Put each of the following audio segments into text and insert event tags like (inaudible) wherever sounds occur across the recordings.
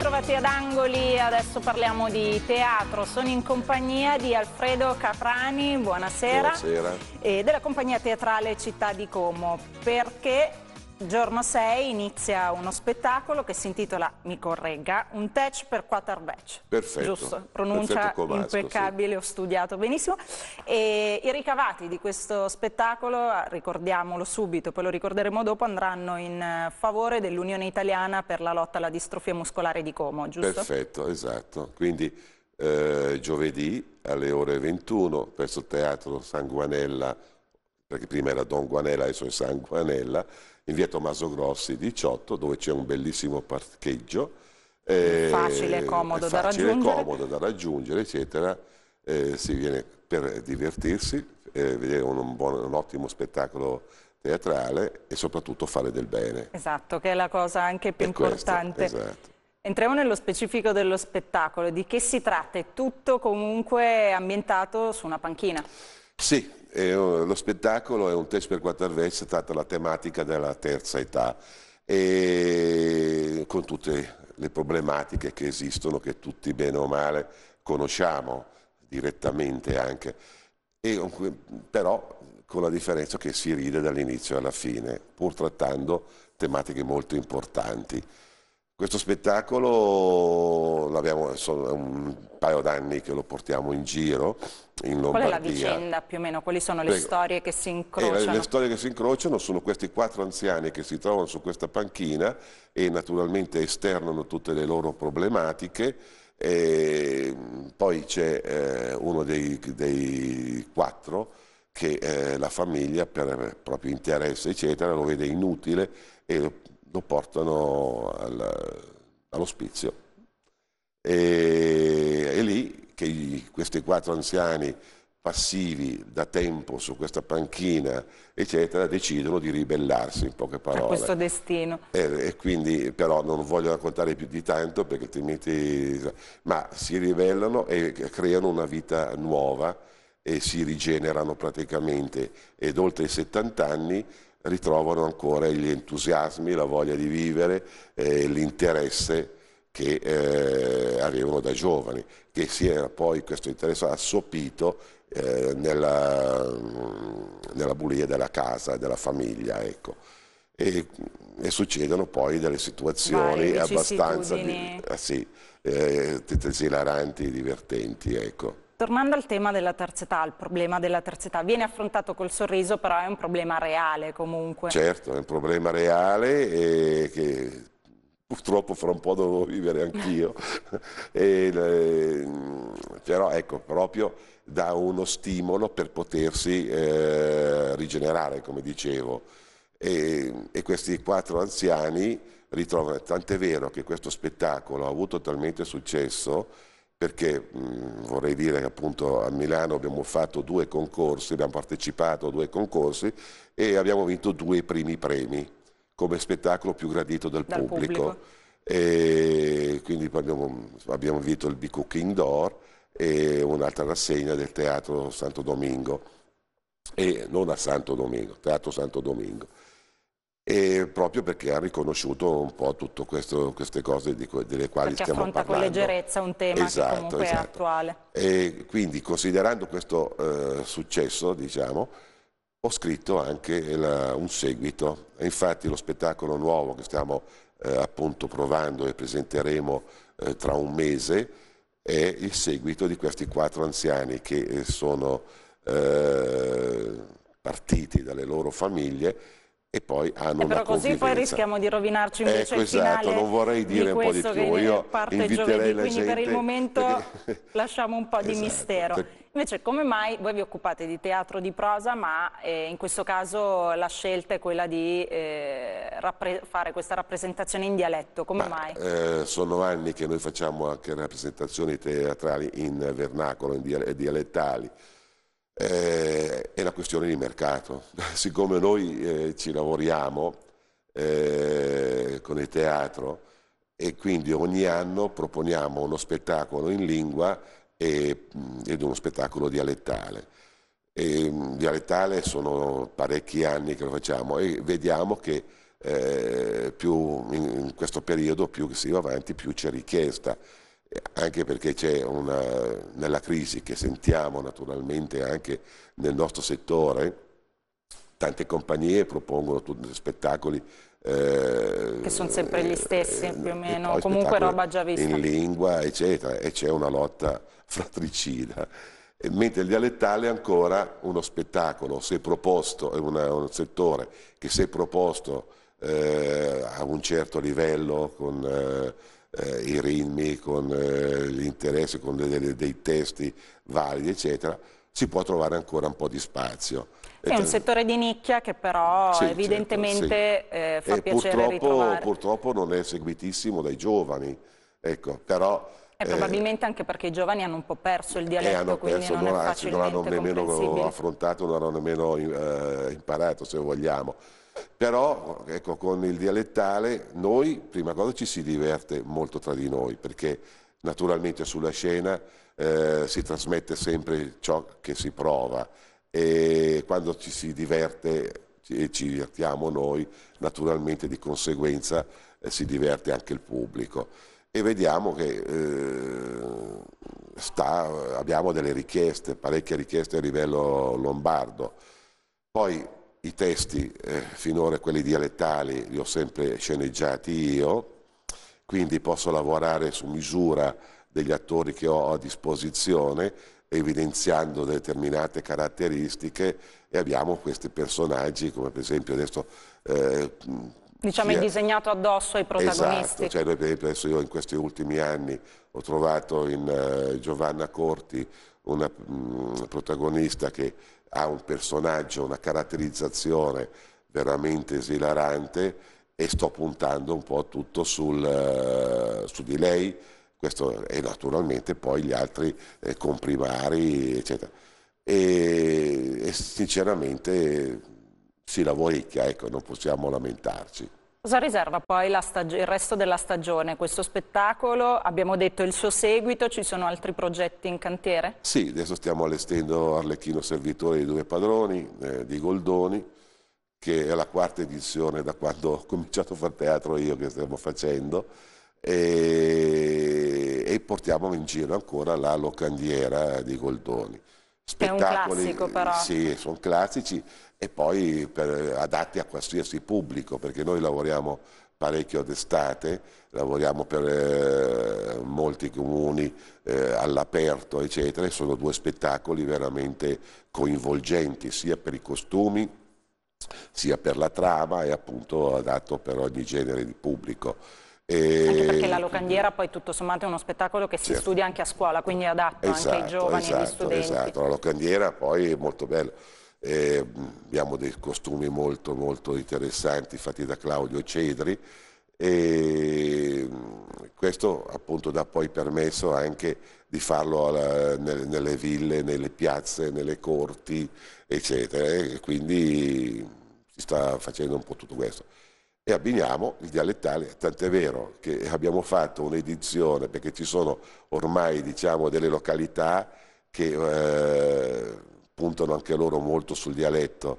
Bentrovati ad Angoli, adesso parliamo di teatro. Sono in compagnia di Alfredo Caprani, buonasera, buonasera. e della compagnia teatrale Città di Como, perché Giorno 6 inizia uno spettacolo che si intitola Mi corregga, un touch per quarterback. Perfetto. Giusto, pronuncia Perfetto Comasco, impeccabile, sì. ho studiato benissimo. E I ricavati di questo spettacolo, ah, ricordiamolo subito, poi lo ricorderemo dopo, andranno in eh, favore dell'Unione Italiana per la lotta alla distrofia muscolare di Como, giusto? Perfetto, esatto. Quindi eh, giovedì alle ore 21 presso il Teatro Sanguanella perché prima era Don Guanella, adesso è San Guanella, in via Tommaso Grossi 18, dove c'è un bellissimo parcheggio. Eh, facile e comodo, facile, da comodo da raggiungere. eccetera. Eh, si viene per divertirsi, eh, vedere un, buon, un ottimo spettacolo teatrale e soprattutto fare del bene. Esatto, che è la cosa anche più e importante. Questo, esatto. Entriamo nello specifico dello spettacolo, di che si tratta? È tutto comunque ambientato su una panchina? Sì, e, uh, lo spettacolo è un test per quattro versi, tratta la tematica della terza età e con tutte le problematiche che esistono, che tutti bene o male conosciamo direttamente anche, e, però con la differenza che si ride dall'inizio alla fine, pur trattando tematiche molto importanti. Questo spettacolo è un paio d'anni che lo portiamo in giro in Lombardia. Qual è la vicenda più o meno? Quali sono le Prego. storie che si incrociano? Eh, le, le, storie che si incrociano sono questi quattro anziani che si trovano su questa panchina e naturalmente esternano tutte le loro problematiche. E poi c'è eh, uno dei, dei, quattro che eh, la famiglia per proprio interesse eccetera lo vede inutile e lo portano al, all'ospizio e è lì che questi quattro anziani passivi da tempo su questa panchina, eccetera, decidono di ribellarsi, in poche parole. A questo destino. E, e, quindi, però, non voglio raccontare più di tanto, perché altrimenti... Ma si ribellano e creano una vita nuova e si rigenerano praticamente. Ed oltre i 70 anni ritrovano ancora gli entusiasmi, la voglia di vivere, eh, l'interesse che eh, avevano da giovani, che si era poi questo interesse assopito eh, nella, mm, nella, bulia della casa, della famiglia. Ecco. E, e, succedono poi delle situazioni Vai, abbastanza di, ah, sì, eh, esilaranti e divertenti. Ecco. Tornando al tema della terzetà, al problema della terzetà, viene affrontato col sorriso, però è un problema reale comunque. Certo, è un problema reale che purtroppo fra un po' dovevo vivere anch'io, (laughs) eh, però ecco, proprio dà uno stimolo per potersi eh, rigenerare, come dicevo. E, e questi quattro anziani ritrovano, tant'è vero che questo spettacolo ha avuto talmente successo perché mh, mm, vorrei dire che appunto a Milano abbiamo fatto due concorsi, abbiamo partecipato a due concorsi e abbiamo vinto due primi premi come spettacolo più gradito dal, dal pubblico. pubblico. quindi abbiamo, abbiamo, vinto il Bicuc Door e un'altra rassegna del Teatro Santo Domingo, e non a Santo Domingo, Teatro Santo Domingo e proprio perché ha riconosciuto un po' tutte queste cose di, delle quali perché stiamo parlando. con leggerezza un tema esatto, che comunque esatto. è attuale. E quindi considerando questo eh, successo, diciamo, ho scritto anche la, un seguito. infatti lo spettacolo nuovo che stiamo eh, appunto provando e presenteremo eh, tra un mese è il seguito di questi quattro anziani che eh, sono eh, partiti dalle loro famiglie e poi hanno eh, una eh, però così poi rischiamo di rovinarci invece ecco, esatto, non vorrei dire di un po' di più io inviterei giovedì, la quindi per il momento (laughs) lasciamo un po' esatto. di mistero invece come mai voi vi occupate di teatro di prosa ma eh, in questo caso la scelta è quella di eh, fare questa rappresentazione in dialetto come ma, mai? Eh, sono anni che noi facciamo anche rappresentazioni teatrali in vernacolo in dialettali eh, è la questione di mercato. (laughs) Siccome noi eh, ci lavoriamo eh, con il teatro e quindi ogni anno proponiamo uno spettacolo in lingua e, mm, ed uno spettacolo dialettale. E, mm, dialettale sono parecchi anni che lo facciamo e vediamo che eh, più in, in questo periodo più si va avanti più c'è richiesta anche perché c'è una, nella crisi che sentiamo naturalmente anche nel nostro settore, tante compagnie propongono spettacoli eh, che sono sempre gli stessi eh, più o meno, comunque roba già vista in lingua eccetera e c'è una lotta (laughs) fratricida e mentre il dialettale è ancora uno spettacolo se proposto, è una, un settore che se proposto eh, a un certo livello con eh, eh, i ritmi, con eh, l'interesse, con dei, dei testi validi, eccetera, si può trovare ancora un po' di spazio. È un settore di nicchia che però sì, certo, evidentemente certo, sì. eh, fa e piacere purtroppo, ritrovare. Purtroppo non è seguitissimo dai giovani, ecco, però... E eh, probabilmente eh, anche perché i giovani hanno un po' perso il dialetto, eh, hanno perso, non, non, anzi, non hanno nemmeno affrontato, non hanno nemmeno eh, imparato, se vogliamo. Però ecco, con il dialettale noi, prima cosa, ci si diverte molto tra di noi, perché naturalmente sulla scena eh, si trasmette sempre ciò che si prova e quando ci si diverte e ci divertiamo noi, naturalmente di conseguenza eh, si diverte anche il pubblico. E vediamo che eh, sta, abbiamo delle richieste, parecchie richieste a livello lombardo. Poi i testi, eh, finora quelli dialettali, li ho sempre sceneggiati io, quindi posso lavorare su misura degli attori che ho a disposizione, evidenziando determinate caratteristiche e abbiamo questi personaggi, come per esempio adesso... Eh, diciamo, è disegnato addosso ai esatto, protagonisti. Esatto, cioè per esempio adesso io in questi ultimi anni ho trovato in uh, Giovanna Corti una mh, mm, protagonista che ha un personaggio, una caratterizzazione veramente esilarante e sto puntando un po' tutto sul, uh, su di lei questo, e naturalmente poi gli altri eh, comprimari, eccetera. E, e sinceramente si lavoricchia, ecco, non possiamo lamentarci. Cosa riserva poi il resto della stagione? Questo spettacolo, abbiamo detto il suo seguito, ci sono altri progetti in cantiere? Sì, adesso stiamo allestendo Arlecchino Servitore di Due Padroni, eh, di Goldoni, che è la quarta edizione da quando ho cominciato a fare teatro io che stiamo facendo, e, e portiamo in giro ancora la locandiera di Goldoni spettacoli. È un classico eh, però. Sì, sono classici e poi per, adatti a qualsiasi pubblico, perché noi lavoriamo parecchio d'estate, lavoriamo per eh, molti comuni eh, all'aperto, eccetera, e sono due spettacoli veramente coinvolgenti, sia per i costumi, sia per la trama e appunto adatto per ogni genere di pubblico. E... Anche perché la locandiera poi tutto sommato è uno spettacolo che si certo. studia anche a scuola, quindi è adatto esatto, anche ai esatto, giovani esatto, agli studenti. Esatto, la locandiera poi è molto bella. Eh, abbiamo dei costumi molto, molto interessanti fatti da Claudio Cedri e questo appunto dà poi permesso anche di farlo alla, nelle, nelle, ville, nelle piazze, nelle corti eccetera e quindi si sta facendo un po' tutto questo e abbiniamo il dialettale, tant'è vero che abbiamo fatto un'edizione perché ci sono ormai diciamo, delle località che eh, puntano anche loro molto sul dialetto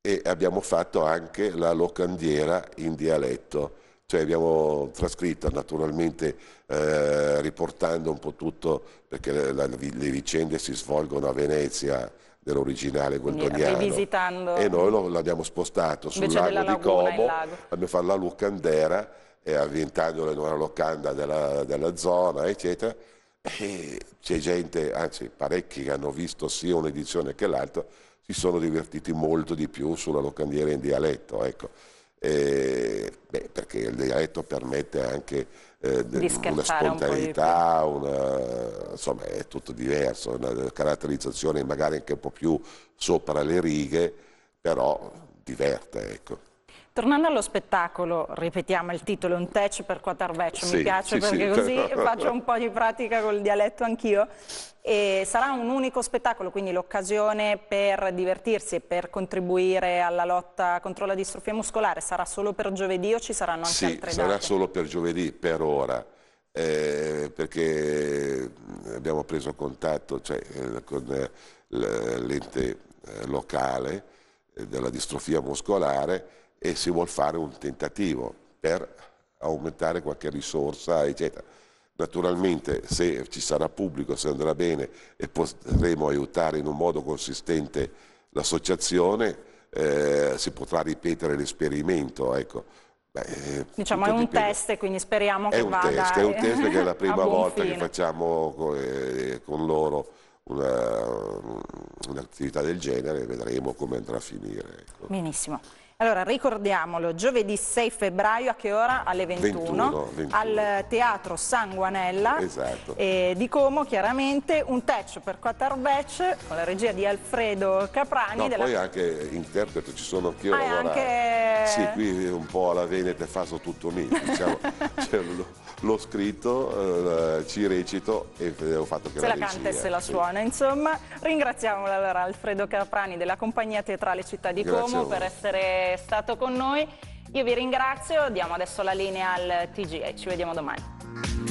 e abbiamo fatto anche la locandiera in dialetto, cioè abbiamo trascritto naturalmente eh, riportando un po' tutto perché la, le vicende si svolgono a Venezia dell'originale gueltoniano e noi l'abbiamo spostato sul lago di Como, abbiamo fatto la Lucandera e avventandolo in una locanda della, della zona eccetera e c'è gente, anzi parecchi che hanno visto sia un'edizione che l'altra si sono divertiti molto di più sulla locandiera in dialetto ecco eh, beh, perché il dialetto permette anche eh, una spontaneità, un una, insomma è tutto diverso, una caratterizzazione magari anche un po' più sopra le righe, però diverte. Ecco. Tornando allo spettacolo, ripetiamo il titolo, un tech per quatarveccio, sì, mi piace sì, perché sì, così però... (laughs) faccio un po' di pratica col dialetto anch'io. sarà un unico spettacolo, quindi l'occasione per divertirsi e per contribuire alla lotta contro la distrofia muscolare sarà solo per giovedì o ci saranno anche altre date? Sì, sarà solo per giovedì per ora. Eh, perché eh, abbiamo preso contatto cioè, eh, con eh, l'ente locale della distrofia muscolare e si vuole fare un tentativo per aumentare qualche risorsa, eccetera. Naturalmente se ci sarà pubblico, se andrà bene e potremo aiutare in un modo consistente l'associazione, eh, si potrà ripetere l'esperimento. Ecco. Beh, eh, diciamo è un dipende. test, quindi speriamo è che vada... Test, è un test perché è la eh, prima volta fine. che facciamo con, eh, con loro un'attività del genere, vedremo come andrà a finire. Ecco. Benissimo. Allora, ricordiamolo, giovedì 6 febbraio a che ora? Alle 21, 21, 21. al Teatro Sanguanella esatto. eh, di Como, chiaramente, un teccio per Quattarbecce con la regia di Alfredo Caprani. No, della... poi anche interprete ci sono anch'io ah, lavorato. Anche sì, eh. qui un po' alla Veneta faccio tutto mio, diciamo. (laughs) cioè, l'ho scritto, eh, ci recito e ho fatto che se la, la canta e se la suona, insomma. Ringraziamo allora Alfredo Caprani della compagnia teatrale Città di Grazie Como per essere stato con noi. Io vi ringrazio, diamo adesso la linea al TG e ci vediamo domani.